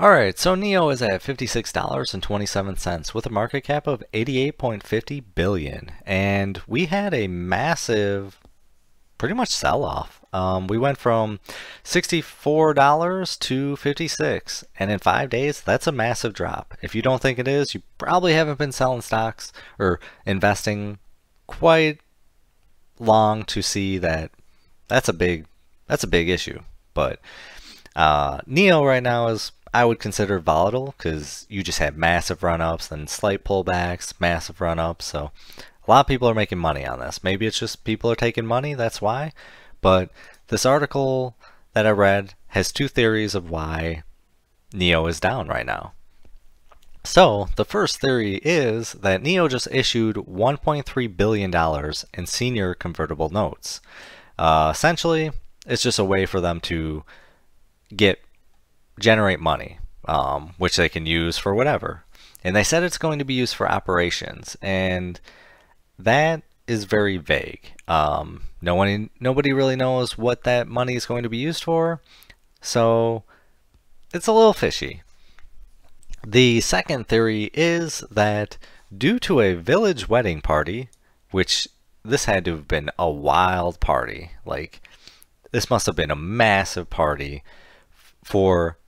Alright, so NEO is at $56.27 with a market cap of 88.50 billion. And we had a massive, pretty much sell off. Um, we went from $64 to 56 and in five days, that's a massive drop. If you don't think it is, you probably haven't been selling stocks or investing quite long to see that that's a big, that's a big issue. But uh, NEO right now is I would consider volatile because you just have massive run-ups, then slight pullbacks, massive run-ups. So a lot of people are making money on this. Maybe it's just people are taking money, that's why. But this article that I read has two theories of why Neo is down right now. So, the first theory is that Neo just issued $1.3 billion in senior convertible notes. Uh, essentially, it's just a way for them to get generate money, um, which they can use for whatever. And they said it's going to be used for operations, and that is very vague. Um, no one, nobody really knows what that money is going to be used for, so it's a little fishy. The second theory is that due to a village wedding party, which this had to have been a wild party, like this must have been a massive party for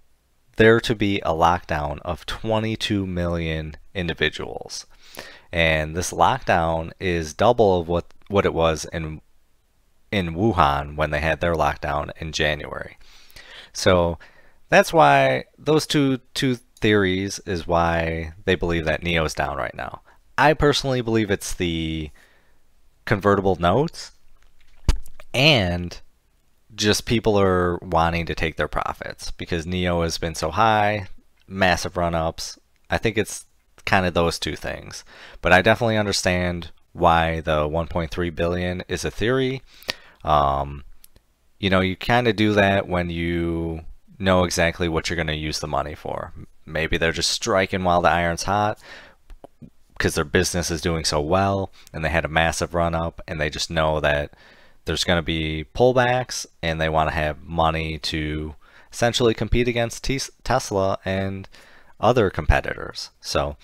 there to be a lockdown of 22 million individuals. And this lockdown is double of what, what it was in, in Wuhan when they had their lockdown in January. So that's why those two, two theories is why they believe that Neo is down right now. I personally believe it's the convertible notes and just people are wanting to take their profits because Neo has been so high, massive run ups. I think it's kind of those two things. But I definitely understand why the 1.3 billion is a theory. Um, you know, you kind of do that when you know exactly what you're going to use the money for. Maybe they're just striking while the iron's hot because their business is doing so well and they had a massive run up and they just know that there's going to be pullbacks and they want to have money to essentially compete against Tesla and other competitors. So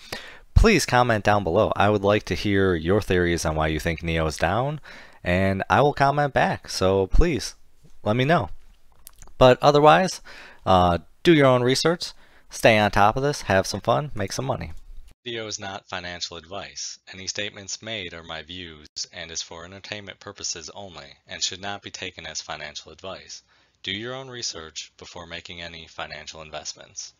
please comment down below. I would like to hear your theories on why you think NEO is down and I will comment back. So please let me know. But otherwise, uh, do your own research, stay on top of this, have some fun, make some money video is not financial advice. Any statements made are my views and is for entertainment purposes only and should not be taken as financial advice. Do your own research before making any financial investments.